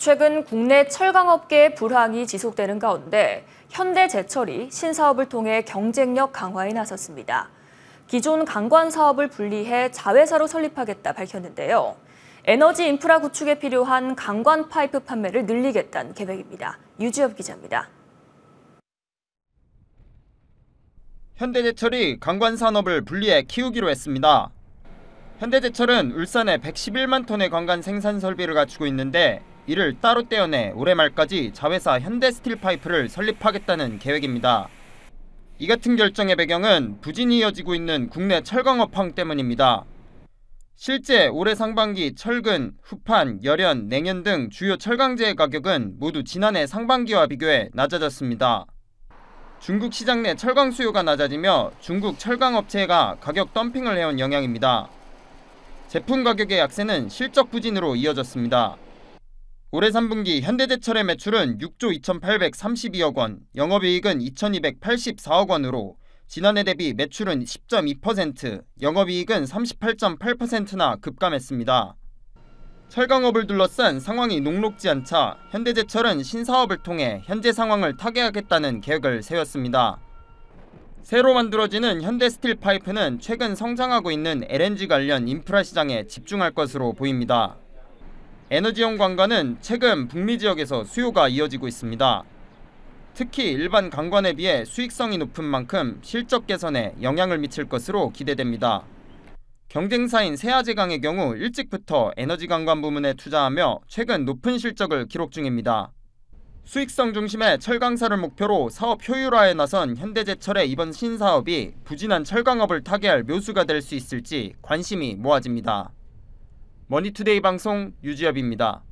최근 국내 철강업계의 불황이 지속되는 가운데 현대제철이 신사업을 통해 경쟁력 강화에 나섰습니다. 기존 강관 사업을 분리해 자회사로 설립하겠다 밝혔는데요. 에너지 인프라 구축에 필요한 강관 파이프 판매를 늘리겠다는 계획입니다. 유지엽 기자입니다. 현대제철이 강관 산업을 분리해 키우기로 했습니다. 현대제철은 울산에 111만 톤의 강관 생산 설비를 갖추고 있는데 이를 따로 떼어내 올해 말까지 자회사 현대스틸파이프를 설립하겠다는 계획입니다. 이 같은 결정의 배경은 부진이 이어지고 있는 국내 철강업황 때문입니다. 실제 올해 상반기 철근, 후판, 열연, 냉연 등 주요 철강제의 가격은 모두 지난해 상반기와 비교해 낮아졌습니다. 중국 시장 내 철강 수요가 낮아지며 중국 철강 업체가 가격 덤핑을 해온 영향입니다. 제품 가격의 약세는 실적 부진으로 이어졌습니다. 올해 3분기 현대제철의 매출은 6조 2,832억 원, 영업이익은 2,284억 원으로 지난해 대비 매출은 10.2%, 영업이익은 38.8%나 급감했습니다. 철강업을 둘러싼 상황이 녹록지 않자 현대제철은 신사업을 통해 현재 상황을 타개하겠다는 계획을 세웠습니다. 새로 만들어지는 현대스틸 파이프는 최근 성장하고 있는 LNG 관련 인프라 시장에 집중할 것으로 보입니다. 에너지형 관광은 최근 북미 지역에서 수요가 이어지고 있습니다. 특히 일반 관광에 비해 수익성이 높은 만큼 실적 개선에 영향을 미칠 것으로 기대됩니다. 경쟁사인 세아제강의 경우 일찍부터 에너지 관광 부문에 투자하며 최근 높은 실적을 기록 중입니다. 수익성 중심의 철강사를 목표로 사업 효율화에 나선 현대제철의 이번 신사업이 부진한 철강업을 타개할 묘수가 될 수 있을지 관심이 모아집니다. 머니투데이 방송 유지엽입니다.